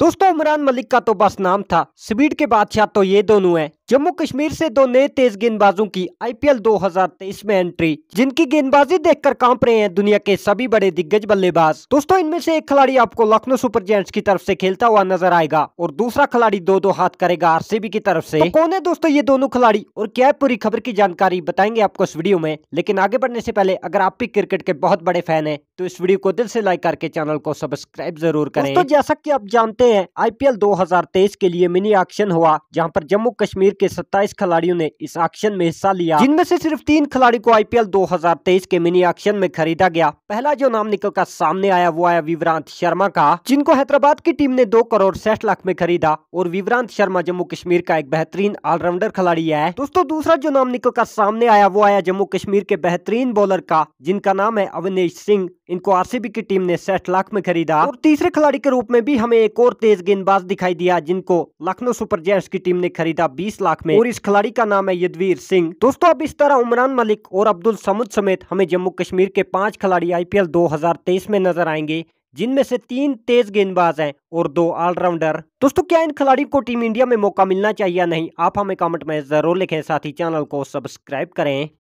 दोस्तों उमरान मलिक का तो बस नाम था स्पीड के बादशाह तो ये दोनों हैं जम्मू कश्मीर से दो नए तेज गेंदबाजों की आईपीएल 2023 में एंट्री जिनकी गेंदबाजी देखकर कांप रहे हैं दुनिया के सभी बड़े दिग्गज बल्लेबाज दोस्तों इनमें से एक खिलाड़ी आपको लखनऊ सुपर जेंट्स की तरफ से खेलता हुआ नजर आएगा और दूसरा खिलाड़ी दो दो हाथ करेगा आरसीबी की तरफ से तो कौन है दोस्तों ये दोनों खिलाड़ी और क्या पूरी खबर की जानकारी बताएंगे आपको इस वीडियो में लेकिन आगे बढ़ने ऐसी पहले अगर आप भी क्रिकेट के बहुत बड़े फैन है तो इस वीडियो को दिल से लाइक करके चैनल को सब्सक्राइब जरूर करें तो जैसा की आप जानते हैं आईपीएल 2023 के लिए मिनी एक्शन हुआ जहाँ पर जम्मू कश्मीर के 27 खिलाड़ियों ने इस ऑक्शन में हिस्सा लिया जिनमें से सिर्फ तीन खिलाड़ी को आईपीएल 2023 के मिनी ऑक्शन में खरीदा गया पहला जो नाम निकल कर सामने आया वो आया विवरांत शर्मा का जिनको हैदराबाद की टीम ने दो करोड़ साठ लाख में खरीदा और विवरांत शर्मा जम्मू कश्मीर का एक बेहतरीन ऑलराउंडर खिलाड़ी है दोस्तों दूसरा जो नाम निकल कर सामने आया वो आया जम्मू कश्मीर के बेहतरीन बॉलर का जिनका नाम है अविनेश सिंह इनको आरसीबी की टीम ने साठ लाख में खरीदा और तीसरे खिलाड़ी के रूप में भी हमें एक और तेज गेंदबाज दिखाई दिया जिनको लखनऊ सुपर जेंट्स की टीम ने खरीदा 20 लाख में और इस खिलाड़ी का नाम है यदवीर सिंह दोस्तों अब इस तरह उमरान मलिक और अब्दुल समुद समेत हमें जम्मू कश्मीर के पांच खिलाड़ी आईपीएल 2023 में नजर आएंगे जिनमें से तीन तेज गेंदबाज हैं और दो ऑलराउंडर दोस्तों क्या इन खिलाड़ियों को टीम इंडिया में मौका मिलना चाहिए या नहीं आप हमें कमेंट में जरूर लिखें साथ ही चैनल को सब्सक्राइब करें